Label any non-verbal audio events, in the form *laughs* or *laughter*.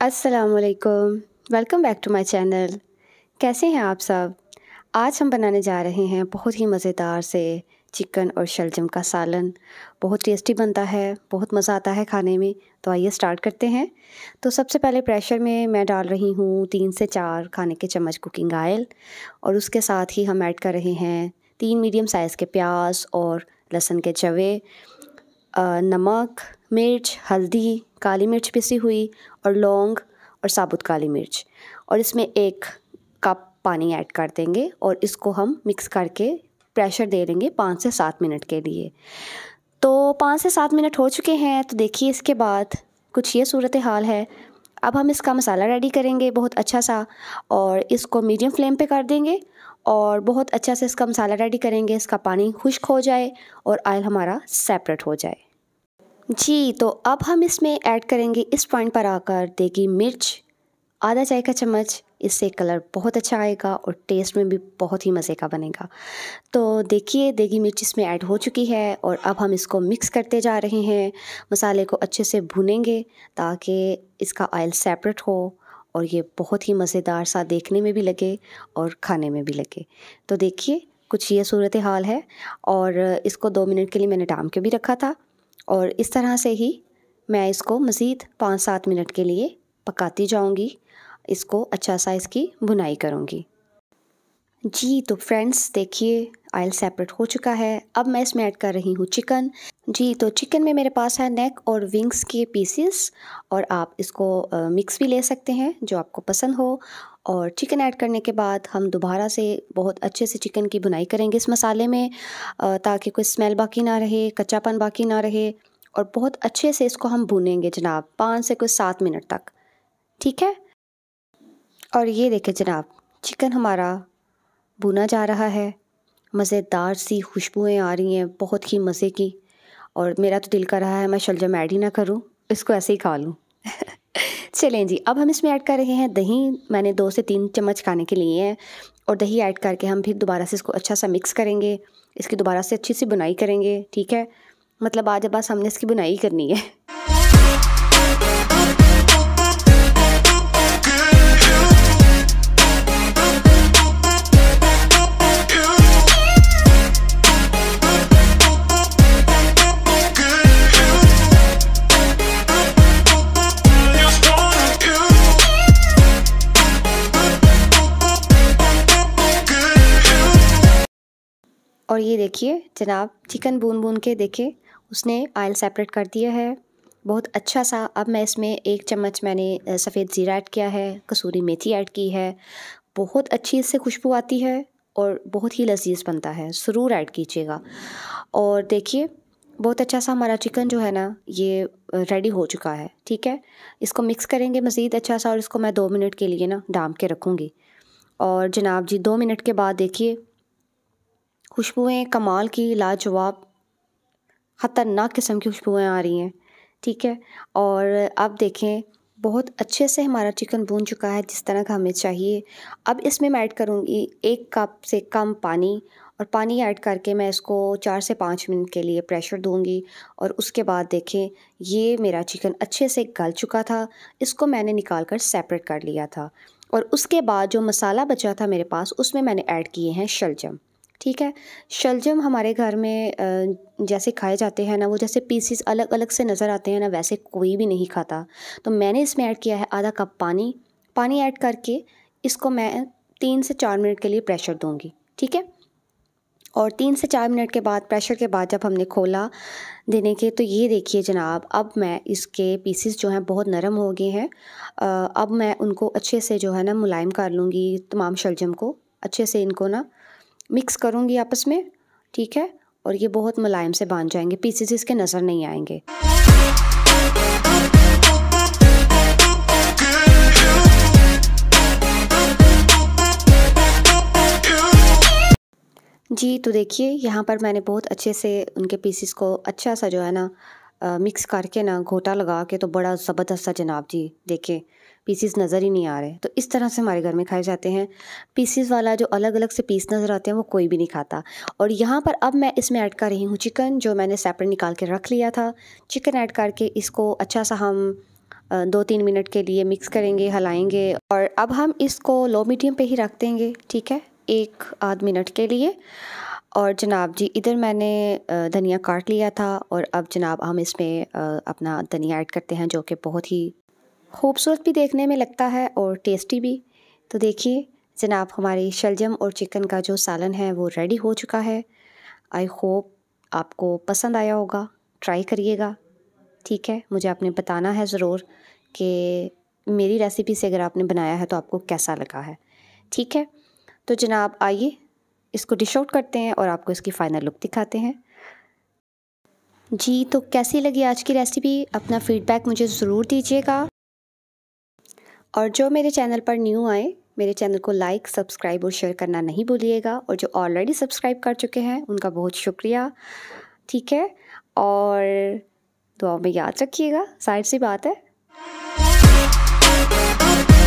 असलकुम welcome back to my channel कैसे हैं आप सब आज हम बनाने जा रहे हैं बहुत ही मज़ेदार से चिकन और शलजम का सालन बहुत टेस्टी बनता है बहुत मज़ा आता है खाने में तो आइए स्टार्ट करते हैं तो सबसे पहले प्रेशर में मैं डाल रही हूँ तीन से चार खाने के चम्मच कुकिंग आयल और उसके साथ ही हम ऐड कर रहे हैं तीन मीडियम साइज़ के प्याज और लहसुन के चवे नमक मिर्च हल्दी काली मिर्च पिसी हुई और लौंग और साबुत काली मिर्च और इसमें एक कप पानी ऐड कर देंगे और इसको हम मिक्स करके प्रेशर दे देंगे पाँच से सात मिनट के लिए तो पाँच से सात मिनट हो चुके हैं तो देखिए इसके बाद कुछ ये सूरत हाल है अब हम इसका मसाला रेडी करेंगे बहुत अच्छा सा और इसको मीडियम फ्लेम पे कर देंगे और बहुत अच्छा से इसका मसाला रेडी करेंगे इसका पानी खुश्क हो जाए और आयल हमारा सेपरेट हो जाए जी तो अब हम इसमें ऐड करेंगे इस पॉइंट पर आकर देगी मिर्च आधा चाय का चम्मच इससे कलर बहुत अच्छा आएगा और टेस्ट में भी बहुत ही मज़े का बनेगा तो देखिए देगी मिर्च इसमें ऐड हो चुकी है और अब हम इसको मिक्स करते जा रहे हैं मसाले को अच्छे से भुनेंगे ताकि इसका ऑयल सेपरेट हो और ये बहुत ही मज़ेदार सा देखने में भी लगे और खाने में भी लगे तो देखिए कुछ ये सूरत हाल है और इसको दो मिनट के लिए मैंने डाम के भी रखा था और इस तरह से ही मैं इसको मज़ीद पाँच सात मिनट के लिए पकाती जाऊँगी इसको अच्छा सा इसकी बुनाई करूँगी जी तो फ्रेंड्स देखिए आयल सेपरेट हो चुका है अब मैं इसमें ऐड कर रही हूँ चिकन जी तो चिकन में मेरे पास है नेक और विंग्स के पीसेस और आप इसको मिक्स भी ले सकते हैं जो आपको पसंद हो और चिकन ऐड करने के बाद हम दोबारा से बहुत अच्छे से चिकन की बुनाई करेंगे इस मसाले में ताकि कोई स्मेल बाकी ना रहे कच्चापन बाकी ना रहे और बहुत अच्छे से इसको हम भुनेंगे जनाब पाँच से कुछ सात मिनट तक ठीक है और ये देखें जनाब चिकन हमारा भुना जा रहा है मज़ेदार सी खुशबुएँ आ रही हैं बहुत ही मज़े की और मेरा तो दिल कर रहा है मैं शलजम ऐड ही ना करूँ इसको ऐसे ही खा लूँ *laughs* चलें जी अब हम इसमें ऐड कर रहे हैं दही मैंने दो से तीन चम्मच खाने के लिए हैं और दही ऐड करके हम फिर दोबारा से इसको अच्छा सा मिक्स करेंगे इसकी दोबारा से अच्छी सी बुनाई करेंगे ठीक है मतलब आज अब बस हमने इसकी बुनाई करनी है *laughs* और ये देखिए जनाब चिकन बून बून के देखिए उसने आयल सेपरेट कर दिया है बहुत अच्छा सा अब मैं इसमें एक चम्मच मैंने सफ़ेद ज़ीरा ऐड किया है कसूरी मेथी ऐड की है बहुत अच्छी इससे खुशबू आती है और बहुत ही लजीज बनता है ज़रूर ऐड कीजिएगा और देखिए बहुत अच्छा सा हमारा चिकन जो है ना ये रेडी हो चुका है ठीक है इसको मिक्स करेंगे मज़ीद अच्छा सा और इसको मैं दो मिनट के लिए ना डाम के रखूँगी और जनाब जी दो मिनट के बाद देखिए खुशबुएँ कमाल की लाजवाब ख़तरनाक किस्म की खुशबुएँ आ रही हैं ठीक है और अब देखें बहुत अच्छे से हमारा चिकन भून चुका है जिस तरह का हमें चाहिए अब इसमें मैं ऐड करूँगी एक कप से कम पानी और पानी ऐड करके मैं इसको चार से पाँच मिनट के लिए प्रेशर दूंगी और उसके बाद देखें ये मेरा चिकन अच्छे से गल चुका था इसको मैंने निकाल कर सेपरेट कर लिया था और उसके बाद जो मसाला बचा था मेरे पास उसमें मैंने ऐड किए हैं शलजम ठीक है शलजम हमारे घर में जैसे खाए जाते हैं ना वो जैसे पीसीस अलग अलग से नज़र आते हैं ना वैसे कोई भी नहीं खाता तो मैंने इसमें ऐड किया है आधा कप पानी पानी ऐड करके इसको मैं तीन से चार मिनट के लिए प्रेशर दूँगी ठीक है और तीन से चार मिनट के बाद प्रेशर के बाद जब हमने खोला देने के तो ये देखिए जनाब अब मैं इसके पीसीस जो हैं बहुत नरम हो गए हैं अब मैं उनको अच्छे से जो है ना मुलायम कर लूँगी तमाम शलजम को अच्छे से इनको ना मिक्स करूँगी आपस में ठीक है और ये बहुत मुलायम से बांध जाएंगे पीसेस इसके नज़र नहीं आएंगे जी तो देखिए यहाँ पर मैंने बहुत अच्छे से उनके पीसेस को अच्छा सा जो है ना मिक्स करके ना घोटा लगा के तो बड़ा ज़बरदस्त सा जनाब जी देखे पीसीस नज़र ही नहीं आ रहे तो इस तरह से हमारे घर में खाए जाते हैं पीसीस वाला जो अलग अलग से पीस नज़र आते हैं वो कोई भी नहीं खाता और यहाँ पर अब मैं इसमें ऐड कर रही हूँ चिकन जो मैंने सेपरेट निकाल के रख लिया था चिकन ऐड करके इसको अच्छा सा हम दो तीन मिनट के लिए मिक्स करेंगे हलाएँगे और अब हम इसको लो मीडियम पर ही रख देंगे ठीक है एक आध मिनट के लिए और जनाब जी इधर मैंने धनिया काट लिया था और अब जनाब हम इसमें अपना धनिया ऐड करते हैं जो कि बहुत ही खूबसूरत भी देखने में लगता है और टेस्टी भी तो देखिए जनाब हमारी शलजम और चिकन का जो सालन है वो रेडी हो चुका है आई होप आपको पसंद आया होगा ट्राई करिएगा ठीक है मुझे आपने बताना है ज़रूर कि मेरी रेसिपी से अगर आपने बनाया है तो आपको कैसा लगा है ठीक है तो जनाब आइए इसको डिश आउट करते हैं और आपको इसकी फ़ाइनल लुक दिखाते हैं जी तो कैसी लगी आज की रेसिपी अपना फ़ीडबैक मुझे ज़रूर दीजिएगा और जो मेरे चैनल पर न्यू आए मेरे चैनल को लाइक सब्सक्राइब और शेयर करना नहीं भूलिएगा और जो ऑलरेडी सब्सक्राइब कर चुके हैं उनका बहुत शुक्रिया ठीक है और दुआ में याद रखिएगा जाहिर सी बात है